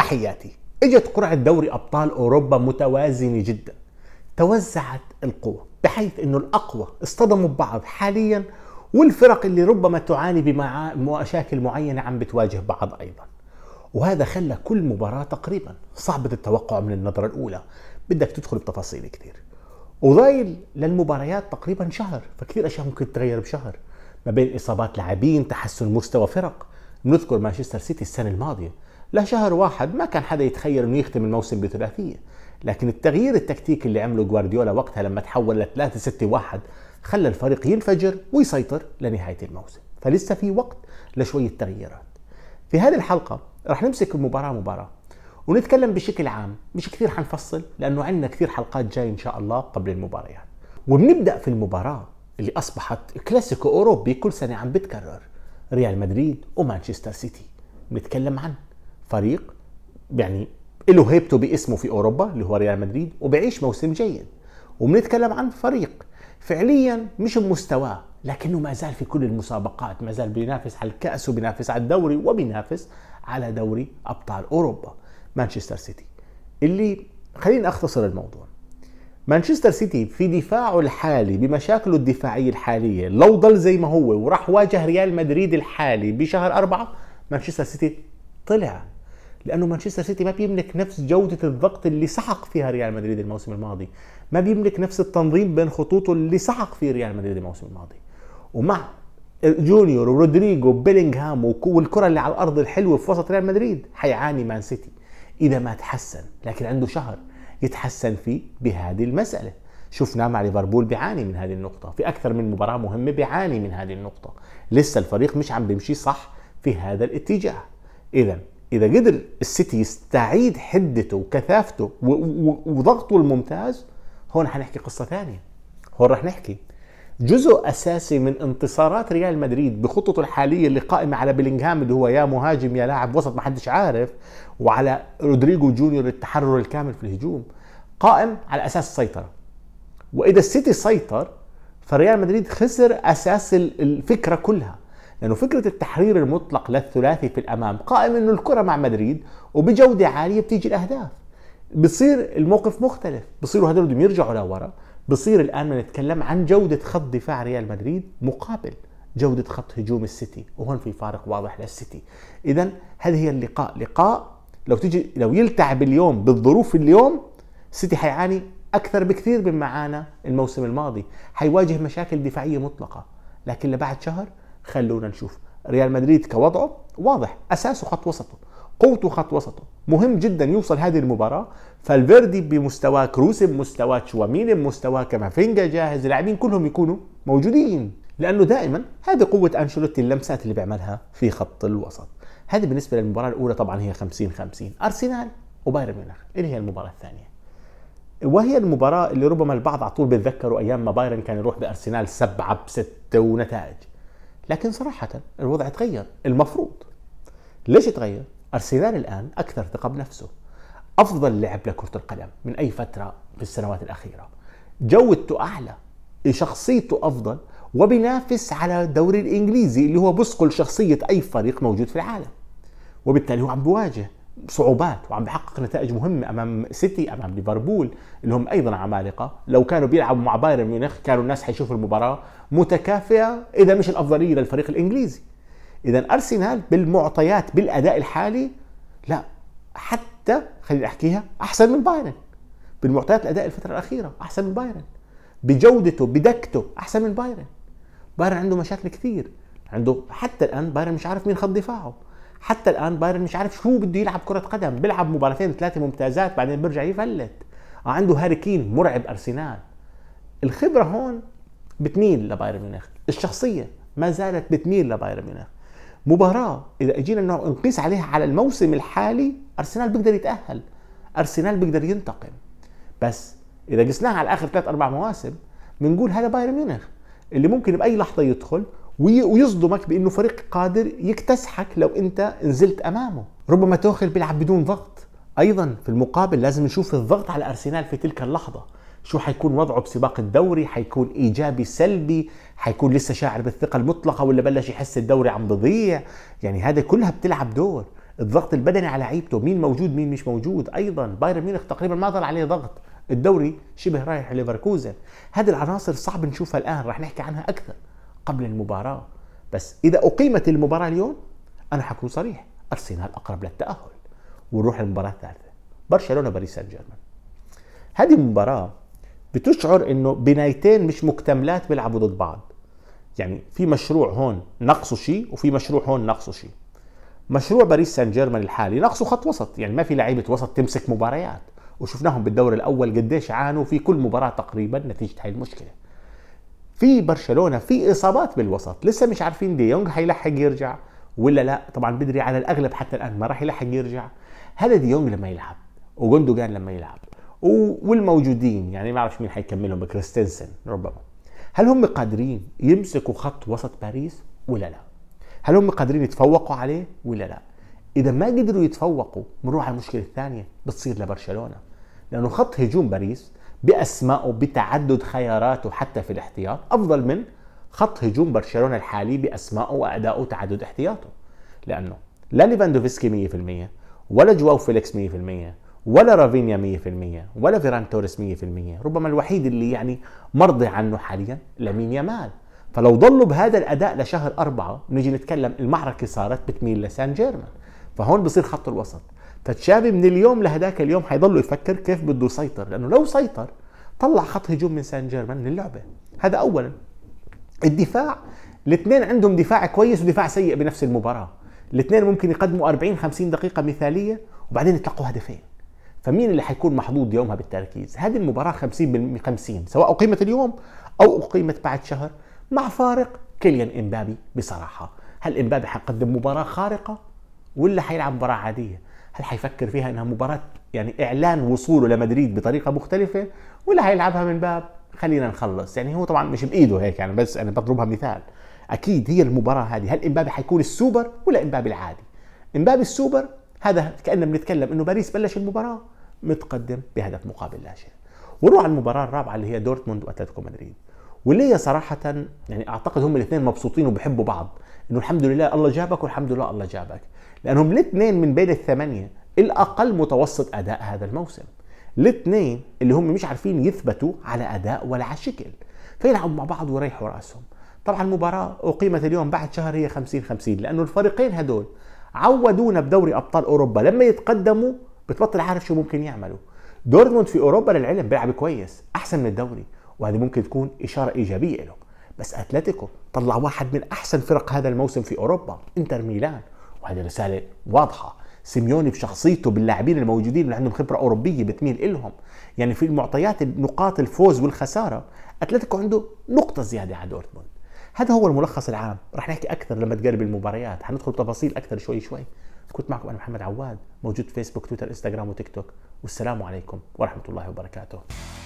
تحياتي اجت قرعة دوري أبطال أوروبا متوازنة جدا توزعت القوى بحيث أنه الأقوى اصطدموا ببعض حاليا والفرق اللي ربما تعاني بمشاكل معينة عم بتواجه بعض أيضا وهذا خلى كل مباراة تقريبا صعبة التوقع من النظرة الأولى بدك تدخل بتفاصيل كثير وضايل للمباريات تقريبا شهر فكثير أشياء ممكن تتغير بشهر ما بين إصابات لاعبين تحسن مستوى فرق بنذكر مانشستر سيتي السنة الماضية لشهر واحد ما كان حدا يتخيل انه يختم الموسم بثلاثيه لكن التغيير التكتيكي اللي عمله جوارديولا وقتها لما تحول ل 3 6 1 خلى الفريق ينفجر ويسيطر لنهايه الموسم فلسه في وقت لشويه تغييرات في هذه الحلقه رح نمسك المباراه مباراه ونتكلم بشكل عام مش كثير حنفصل لانه عندنا كثير حلقات جاي ان شاء الله قبل المباريات وبنبدا في المباراه اللي اصبحت كلاسيكو اوروبي كل سنه عم بتكرر ريال مدريد ومانشستر سيتي بنتكلم عنه فريق يعني له هيبته باسمه في اوروبا اللي هو ريال مدريد وبيعيش موسم جيد وبنتكلم عن فريق فعليا مش بمستواه لكنه ما زال في كل المسابقات ما زال بينافس على الكأس وبينافس على الدوري وبينافس على دوري أبطال أوروبا مانشستر سيتي اللي خلينا أختصر الموضوع مانشستر سيتي في دفاعه الحالي بمشاكله الدفاعية الحالية لو ضل زي ما هو وراح واجه ريال مدريد الحالي بشهر أربعة مانشستر سيتي طلع لانه مانشستر سيتي ما بيملك نفس جوده الضغط اللي سحق فيها ريال مدريد الموسم الماضي ما بيملك نفس التنظيم بين خطوطه اللي سحق فيه ريال مدريد الموسم الماضي ومع جونيور ورودريجو وبيلينغهام والكره اللي على الارض الحلوه في وسط ريال مدريد حيعاني مان سيتي اذا ما تحسن لكن عنده شهر يتحسن فيه بهذه المساله شفناه مع ليفربول بيعاني من هذه النقطه في اكثر من مباراه مهمه بيعاني من هذه النقطه لسه الفريق مش عم بيمشي صح في هذا الاتجاه اذا اذا قدر السيتي يستعيد حدته وكثافته وضغطه الممتاز هون حنحكي قصه ثانيه هون رح نحكي جزء اساسي من انتصارات ريال مدريد بخطته الحاليه اللي قائمه على بلينغهام اللي هو يا مهاجم يا لاعب وسط ما حدش عارف وعلى رودريجو جونيور التحرر الكامل في الهجوم قائم على اساس السيطره واذا السيتي سيطر فريال مدريد خسر اساس الفكره كلها لانه فكره التحرير المطلق للثلاثي في الامام قائم انه الكره مع مدريد وبجوده عاليه بتيجي الاهداف بصير الموقف مختلف بصيروا هدول بدهم يرجعوا لورا بصير الان نتكلم عن جوده خط دفاع ريال مدريد مقابل جودة خط هجوم السيتي وهون في فارق واضح للسيتي إذا هذه هي اللقاء لقاء لو تجي لو يلتعب اليوم بالظروف اليوم السيتي حيعاني أكثر بكثير مما عانى الموسم الماضي حيواجه مشاكل دفاعية مطلقة لكن لبعد شهر خلونا نشوف ريال مدريد كوضعه واضح اساسه خط وسطه قوته خط وسطه مهم جدا يوصل هذه المباراة فالفيردي بمستواه كروس بمستواه تشوامين بمستواه كافينجا جاهز اللاعبين كلهم يكونوا موجودين لانه دائما هذه قوة انشيلوتي اللمسات اللي بيعملها في خط الوسط هذه بالنسبة للمباراة الأولى طبعا هي 50 50 أرسنال وبايرن ميونخ اللي هي المباراة الثانية وهي المباراة اللي ربما البعض على طول بيتذكروا أيام ما بايرن كان يروح بأرسنال سبعة بستة ونتائج لكن صراحة الوضع تغير المفروض ليش تغير؟ أرسنال الآن أكثر ثقة بنفسه أفضل لعب لكرة القدم من أي فترة في السنوات الأخيرة جودته أعلى شخصيته أفضل وبينافس على الدوري الإنجليزي اللي هو بسقل شخصية أي فريق موجود في العالم وبالتالي هو عم بواجه صعوبات وعم بحقق نتائج مهمه امام سيتي امام ليفربول اللي هم ايضا عمالقه لو كانوا بيلعبوا مع بايرن ميونخ كانوا الناس حيشوفوا المباراه متكافئه اذا مش الافضليه للفريق الانجليزي اذا ارسنال بالمعطيات بالاداء الحالي لا حتى خليني احكيها احسن من بايرن بالمعطيات الاداء الفتره الاخيره احسن من بايرن بجودته بدكته احسن من بايرن بايرن عنده مشاكل كثير عنده حتى الان بايرن مش عارف مين خط دفاعه حتى الان بايرن مش عارف شو بده يلعب كره قدم بيلعب مباراتين ثلاثه ممتازات بعدين بيرجع يفلت آه، عنده هاري كين مرعب ارسنال الخبره هون بتميل لبايرن ميونخ الشخصيه ما زالت بتميل لبايرن ميونخ مباراة إذا اجينا نقيس عليها على الموسم الحالي أرسنال بيقدر يتأهل أرسنال بيقدر ينتقم بس إذا قسناها على آخر ثلاث أربع مواسم بنقول هذا بايرن ميونخ اللي ممكن بأي لحظة يدخل ويصدمك بانه فريق قادر يكتسحك لو انت نزلت امامه ربما توخل بيلعب بدون ضغط ايضا في المقابل لازم نشوف الضغط على ارسنال في تلك اللحظه شو حيكون وضعه بسباق الدوري حيكون ايجابي سلبي حيكون لسه شاعر بالثقه المطلقه ولا بلش يحس الدوري عم بضيع يعني هذا كلها بتلعب دور الضغط البدني على لعيبته مين موجود مين مش موجود ايضا بايرن ميونخ تقريبا ما ظل عليه ضغط الدوري شبه رايح ليفركوزن هذه العناصر صعب نشوفها الان رح نحكي عنها اكثر قبل المباراة بس إذا أقيمت المباراة اليوم أنا حكون صريح أرسنال أقرب للتأهل ونروح للمباراة الثالثة برشلونة باريس سان جيرمان هذه المباراة بتشعر إنه بنايتين مش مكتملات بيلعبوا ضد بعض يعني في مشروع هون نقصه شيء وفي مشروع هون نقصه شيء مشروع باريس سان جيرمان الحالي نقصه خط وسط يعني ما في لعيبه وسط تمسك مباريات وشفناهم بالدور الاول قديش عانوا في كل مباراه تقريبا نتيجه هاي المشكله في برشلونه في اصابات بالوسط لسه مش عارفين دي يونغ هيلحق يرجع ولا لا طبعا بدري على الاغلب حتى الان ما راح يلحق يرجع هذا دي يونغ لما يلعب وجوندوجان لما يلعب والموجودين يعني ما اعرفش مين حيكملهم كريستنسن ربما هل هم قادرين يمسكوا خط وسط باريس ولا لا هل هم قادرين يتفوقوا عليه ولا لا اذا ما قدروا يتفوقوا بنروح على المشكله الثانيه بتصير لبرشلونه لانه خط هجوم باريس باسمائه بتعدد خياراته حتى في الاحتياط افضل من خط هجوم برشلونه الحالي باسمائه وادائه وتعدد احتياطه لانه لا ليفاندوفسكي 100% ولا جواو فيليكس 100% ولا رافينيا 100% ولا فيران توريس 100% ربما الوحيد اللي يعني مرضي عنه حاليا لامين يامال فلو ضلوا بهذا الاداء لشهر أربعة نجي نتكلم المعركه صارت بتميل لسان جيرمان فهون بصير خط الوسط فتشافي من اليوم لهداك اليوم حيضل يفكر كيف بده يسيطر لانه لو سيطر طلع خط هجوم من سان جيرمان للعبه هذا اولا الدفاع الاثنين عندهم دفاع كويس ودفاع سيء بنفس المباراه الاثنين ممكن يقدموا 40 50 دقيقه مثاليه وبعدين يتلقوا هدفين فمين اللي حيكون محظوظ يومها بالتركيز هذه المباراه 50 بال 50 سواء اقيمت اليوم او اقيمت بعد شهر مع فارق كيليان امبابي بصراحه هل امبابي حيقدم مباراه خارقه ولا حيلعب مباراه عاديه هل حيفكر فيها انها مباراه يعني اعلان وصوله لمدريد بطريقه مختلفه ولا هيلعبها من باب خلينا نخلص يعني هو طبعا مش بايده هيك يعني بس انا بضربها مثال اكيد هي المباراه هذه هل امبابي حيكون السوبر ولا امبابي العادي امبابي السوبر هذا كاننا بنتكلم انه باريس بلش المباراه متقدم بهدف مقابل لا شيء ونروح على المباراه الرابعه اللي هي دورتموند واتلتيكو مدريد واللي هي صراحه يعني اعتقد هم الاثنين مبسوطين وبحبوا بعض انه الحمد لله الله جابك والحمد لله الله جابك لانهم الاثنين من بين الثمانيه الاقل متوسط اداء هذا الموسم الاثنين اللي هم مش عارفين يثبتوا على اداء ولا على شكل فيلعبوا مع بعض ويريحوا راسهم طبعا المباراه اقيمت اليوم بعد شهر هي 50 50 لانه الفريقين هدول عودونا بدوري ابطال اوروبا لما يتقدموا بتبطل عارف شو ممكن يعملوا دورتموند في اوروبا للعلم بيلعب كويس احسن من الدوري وهذه ممكن تكون اشاره ايجابيه له بس اتلتيكو طلع واحد من احسن فرق هذا الموسم في اوروبا انتر ميلان وهذه رساله واضحه سيميوني بشخصيته باللاعبين الموجودين اللي عندهم خبره اوروبيه بتميل الهم يعني في المعطيات نقاط الفوز والخساره اتلتيكو عنده نقطه زياده على دورتموند هذا هو الملخص العام رح نحكي اكثر لما تقرب المباريات حندخل بتفاصيل اكثر شوي شوي كنت معكم انا محمد عواد موجود فيسبوك تويتر انستغرام وتيك توك والسلام عليكم ورحمه الله وبركاته